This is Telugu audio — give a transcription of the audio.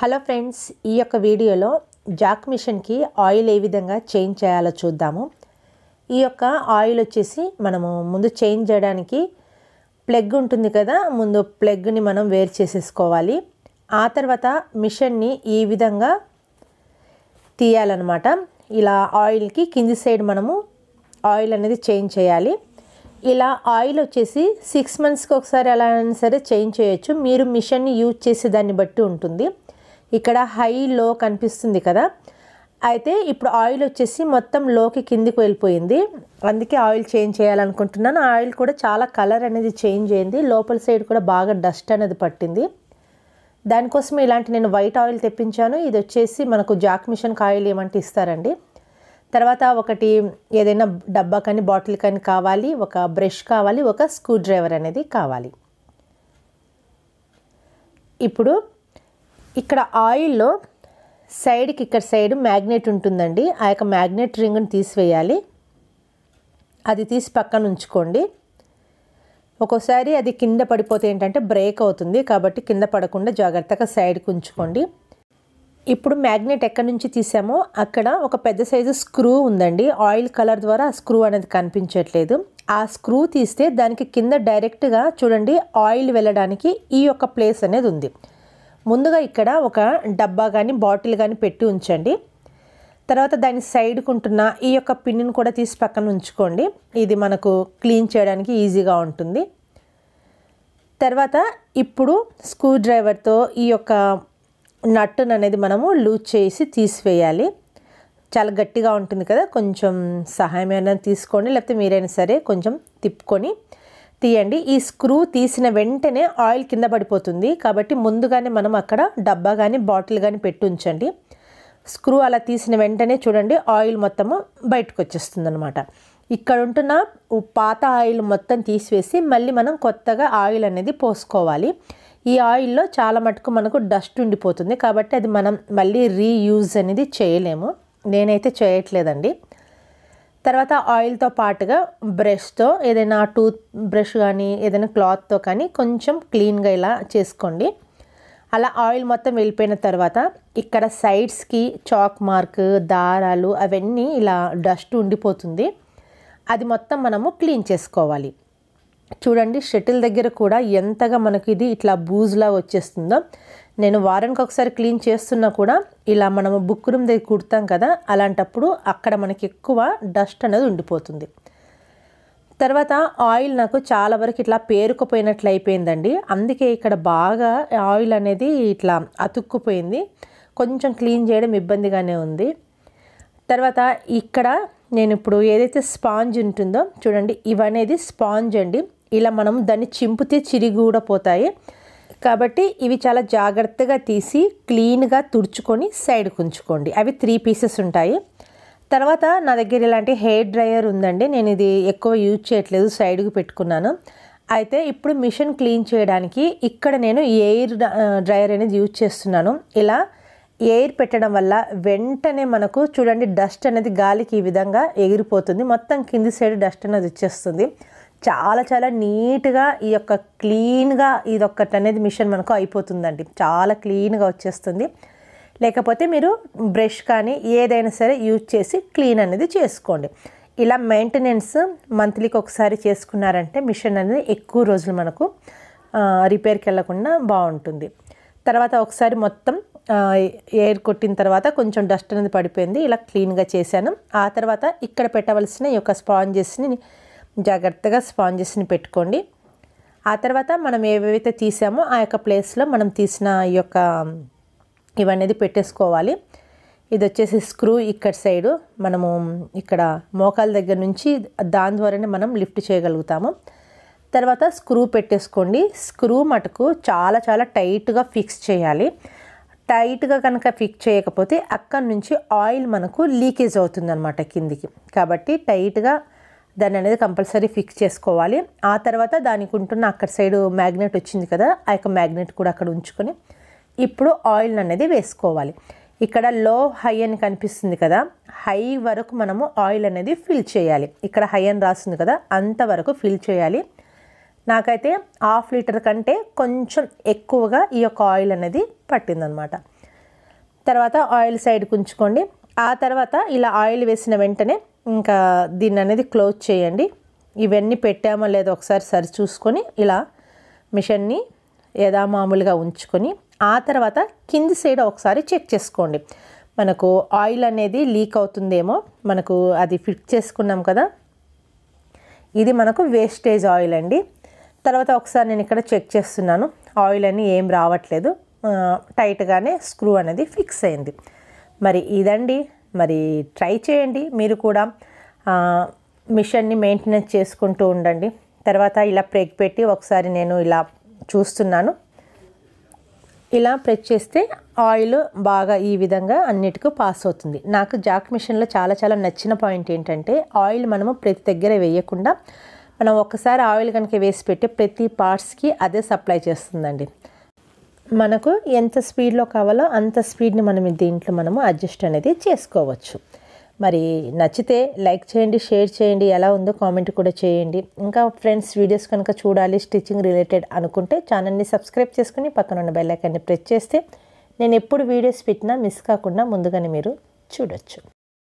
హలో ఫ్రెండ్స్ ఈ యొక్క వీడియోలో జాక్ మిషన్కి ఆయిల్ ఏ విధంగా చేంజ్ చేయాలో చూద్దాము ఈ యొక్క ఆయిల్ వచ్చేసి మనము ముందు చేంజ్ చేయడానికి ప్లగ్ ఉంటుంది కదా ముందు ప్లగ్ని మనం వేరు చేసేసుకోవాలి ఆ తర్వాత మిషన్ని ఈ విధంగా తీయాలన్నమాట ఇలా ఆయిల్కి కింది సైడ్ మనము ఆయిల్ అనేది చేంజ్ చేయాలి ఇలా ఆయిల్ వచ్చేసి సిక్స్ మంత్స్కి ఒకసారి ఎలా అయినా సరే చేంజ్ చేయొచ్చు మీరు మిషన్ని యూజ్ చేసే దాన్ని బట్టి ఉంటుంది ఇక్కడ హై లో కనిపిస్తుంది కదా అయితే ఇప్పుడు ఆయిల్ వచ్చేసి మొత్తం లోకి కిందికి వెళ్ళిపోయింది అందుకే ఆయిల్ చేంజ్ చేయాలనుకుంటున్నాను ఆయిల్ కూడా చాలా కలర్ అనేది చేంజ్ అయింది లోపల సైడ్ కూడా బాగా డస్ట్ అనేది పట్టింది దానికోసం ఇలాంటి నేను వైట్ ఆయిల్ తెప్పించాను ఇది వచ్చేసి మనకు జాక్ మిషన్ ఆయిల్ ఏమంటే ఇస్తారండి తర్వాత ఒకటి ఏదైనా డబ్బా కానీ బాటిల్ కానీ కావాలి ఒక బ్రష్ కావాలి ఒక స్క్రూ డ్రైవర్ అనేది కావాలి ఇప్పుడు ఇక్కడ ఆయిల్లో సైడ్కి ఇక్కడ సైడ్ మ్యాగ్నెట్ ఉంటుందండి ఆ యొక్క మ్యాగ్నెట్ రింగ్ని తీసివేయాలి అది తీసి పక్కన ఉంచుకోండి ఒక్కోసారి అది కింద పడిపోతే ఏంటంటే బ్రేక్ అవుతుంది కాబట్టి కింద పడకుండా జాగ్రత్తగా సైడ్కి ఉంచుకోండి ఇప్పుడు మ్యాగ్నెట్ ఎక్కడి నుంచి తీసామో అక్కడ ఒక పెద్ద సైజు స్క్రూ ఉందండి ఆయిల్ కలర్ ద్వారా ఆ స్క్రూ అనేది కనిపించట్లేదు ఆ స్క్రూ తీస్తే దానికి కింద డైరెక్ట్గా చూడండి ఆయిల్ వెళ్ళడానికి ఈ యొక్క ప్లేస్ అనేది ఉంది ముందుగా ఇక్కడ ఒక డబ్బా కానీ బాటిల్ కానీ పెట్టి ఉంచండి తర్వాత దాని సైడ్కు ఉంటున్న ఈ యొక్క పిన్ను కూడా తీసి పక్కన ఉంచుకోండి ఇది మనకు క్లీన్ చేయడానికి ఈజీగా ఉంటుంది తర్వాత ఇప్పుడు స్క్రూ డ్రైవర్తో ఈ యొక్క నట్టును అనేది మనము లూజ్ చేసి తీసివేయాలి చాలా గట్టిగా ఉంటుంది కదా కొంచెం సహాయం ఏమైనా తీసుకోండి లేకపోతే మీరైనా సరే కొంచెం తిప్పుకొని తీయండి ఈ స్క్రూ తీసిన వెంటనే ఆయిల్ కింద పడిపోతుంది కాబట్టి ముందుగానే మనం అక్కడ డబ్బా కానీ బాటిల్ కానీ పెట్టి ఉంచండి స్క్రూ అలా తీసిన వెంటనే చూడండి ఆయిల్ మొత్తము బయటకు వచ్చేస్తుంది అనమాట ఇక్కడ ఉంటున్న పాత ఆయిల్ మొత్తం తీసివేసి మళ్ళీ మనం కొత్తగా ఆయిల్ అనేది పోసుకోవాలి ఈ ఆయిల్లో చాలా మటుకు మనకు డస్ట్ ఉండిపోతుంది కాబట్టి అది మనం మళ్ళీ రీయూజ్ అనేది చేయలేము నేనైతే చేయట్లేదండి తర్వాత ఆయిల్తో పాటుగా బ్రష్తో ఏదైనా టూత్ బ్రష్ కానీ ఏదైనా క్లాత్తో కానీ కొంచెం క్లీన్గా ఇలా చేసుకోండి అలా ఆయిల్ మొత్తం వెళ్ళిపోయిన తర్వాత ఇక్కడ సైడ్స్కి చాక్ మార్క్ దారాలు అవన్నీ ఇలా డస్ట్ ఉండిపోతుంది అది మొత్తం మనము క్లీన్ చేసుకోవాలి చూడండి షటిల్ దగ్గర కూడా ఎంతగా మనకి ఇది ఇట్లా బూజ్లా వచ్చేస్తుందో నేను వారానికి ఒకసారి క్లీన్ చేస్తున్నా కూడా ఇలా మనం బుక్ రూమ్ దగ్గర కుడతాం కదా అలాంటప్పుడు అక్కడ మనకి ఎక్కువ డస్ట్ అనేది ఉండిపోతుంది తర్వాత ఆయిల్ నాకు చాలా వరకు ఇట్లా పేరుకుపోయినట్లు అయిపోయిందండి అందుకే ఇక్కడ బాగా ఆయిల్ అనేది ఇట్లా అతుక్కుపోయింది కొంచెం క్లీన్ చేయడం ఇబ్బందిగానే ఉంది తర్వాత ఇక్కడ నేను ఇప్పుడు ఏదైతే స్పాంజ్ ఉంటుందో చూడండి ఇవనేది స్పాంజ్ అండి ఇలా మనం దాన్ని చింపితే చిరిగి కూడా పోతాయి కాబట్టి ఇవి చాలా జాగ్రత్తగా తీసి క్లీన్గా తుడుచుకొని సైడ్కి ఉంచుకోండి అవి త్రీ పీసెస్ ఉంటాయి తర్వాత నా దగ్గర ఇలాంటి హెయిర్ డ్రయర్ ఉందండి నేను ఇది ఎక్కువ యూజ్ చేయట్లేదు సైడ్కి పెట్టుకున్నాను అయితే ఇప్పుడు మిషన్ క్లీన్ చేయడానికి ఇక్కడ నేను ఎయిర్ డ్రయర్ అనేది యూజ్ చేస్తున్నాను ఇలా ఎయిర్ పెట్టడం వల్ల వెంటనే మనకు చూడండి డస్ట్ అనేది గాలికి ఈ విధంగా ఎగిరిపోతుంది మొత్తం కింది సైడ్ డస్ట్ అనేది వచ్చేస్తుంది చాలా చాలా నీట్గా ఈ యొక్క క్లీన్గా ఇదొక్కటి అనేది మిషన్ మనకు అయిపోతుందండి చాలా క్లీన్గా వచ్చేస్తుంది లేకపోతే మీరు బ్రష్ కానీ ఏదైనా సరే యూజ్ చేసి క్లీన్ అనేది చేసుకోండి ఇలా మెయింటెనెన్స్ మంత్లీకి ఒకసారి చేసుకున్నారంటే మిషన్ అనేది ఎక్కువ రోజులు మనకు రిపేర్కి వెళ్ళకుండా బాగుంటుంది తర్వాత ఒకసారి మొత్తం ఎయిర్ కొట్టిన తర్వాత కొంచెం డస్ట్ అనేది పడిపోయింది ఇలా క్లీన్గా చేశాను ఆ తర్వాత ఇక్కడ పెట్టవలసిన ఈ యొక్క స్పాంజెస్ని జాగ్రత్తగా స్పాంజెస్ని పెట్టుకోండి ఆ తర్వాత మనం ఏవైతే తీసామో ఆ యొక్క ప్లేస్లో మనం తీసిన ఈ యొక్క ఇవన్నీ పెట్టేసుకోవాలి ఇది వచ్చేసి స్క్రూ ఇక్కడ సైడు మనము ఇక్కడ మోకాల దగ్గర నుంచి దాని ద్వారానే మనం లిఫ్ట్ చేయగలుగుతాము తర్వాత స్క్రూ పెట్టేసుకోండి స్క్రూ మటుకు చాలా చాలా టైట్గా ఫిక్స్ చేయాలి టైట్గా కనుక ఫిక్స్ చేయకపోతే అక్కడి నుంచి ఆయిల్ మనకు లీకేజ్ అవుతుందన్నమాట కిందికి కాబట్టి టైట్గా దాన్ని అనేది కంపల్సరీ ఫిక్స్ చేసుకోవాలి ఆ తర్వాత దానికి ఉంటున్న అక్కడ సైడ్ మ్యాగ్నెట్ వచ్చింది కదా ఆ యొక్క మ్యాగ్నెట్ కూడా అక్కడ ఉంచుకొని ఇప్పుడు ఆయిల్ అనేది వేసుకోవాలి ఇక్కడ లో హై అని కనిపిస్తుంది కదా హై వరకు మనము ఆయిల్ అనేది ఫిల్ చేయాలి ఇక్కడ హై అని రాస్తుంది కదా అంతవరకు ఫిల్ చేయాలి నాకైతే హాఫ్ లీటర్ కంటే కొంచెం ఎక్కువగా ఈ యొక్క ఆయిల్ అనేది పట్టిందనమాట తర్వాత ఆయిల్ సైడ్కి ఉంచుకోండి ఆ తర్వాత ఇలా ఆయిల్ వేసిన వెంటనే ఇంకా దీన్ని అనేది క్లోజ్ చేయండి ఇవన్నీ పెట్టామో లేదో ఒకసారి సరి చూసుకొని ఇలా మిషన్ని యథామామూలుగా ఉంచుకొని ఆ తర్వాత కింది సైడ్ ఒకసారి చెక్ చేసుకోండి మనకు ఆయిల్ అనేది లీక్ అవుతుందేమో మనకు అది ఫిట్ చేసుకున్నాం కదా ఇది మనకు వేస్టేజ్ ఆయిల్ అండి తర్వాత ఒకసారి నేను ఇక్కడ చెక్ చేస్తున్నాను ఆయిల్ అని ఏం రావట్లేదు టైట్గానే స్క్రూ అనేది ఫిక్స్ అయింది మరి ఇదండి మరి ట్రై చేయండి మీరు కూడా మిషన్ని మెయింటెనెన్స్ చేసుకుంటూ ఉండండి తర్వాత ఇలా ప్రేక్ పెట్టి ఒకసారి నేను ఇలా చూస్తున్నాను ఇలా ప్రెస్ చేస్తే ఆయిల్ బాగా ఈ విధంగా అన్నిటికీ పాస్ అవుతుంది నాకు జాక్ మిషన్లో చాలా చాలా నచ్చిన పాయింట్ ఏంటంటే ఆయిల్ మనము ప్రతి దగ్గర వేయకుండా మనం ఒక్కసారి ఆయిల్ కనుక వేసి పెట్టి ప్రతి పార్ట్స్కి అదే సప్లై చేస్తుందండి మనకు ఎంత స్పీడ్లో కావాలో అంత స్పీడ్ని మనం దీంట్లో మనము అడ్జస్ట్ అనేది చేసుకోవచ్చు మరి నచ్చితే లైక్ చేయండి షేర్ చేయండి ఎలా ఉందో కామెంట్ కూడా చేయండి ఇంకా ఫ్రెండ్స్ వీడియోస్ కనుక చూడాలి స్టిచ్చింగ్ రిలేటెడ్ అనుకుంటే ఛానల్ని సబ్స్క్రైబ్ చేసుకుని పక్కన ఉన్న బెల్లైకాన్ని ప్రెస్ చేస్తే నేను ఎప్పుడు వీడియోస్ పెట్టినా మిస్ కాకుండా ముందుగానే మీరు చూడొచ్చు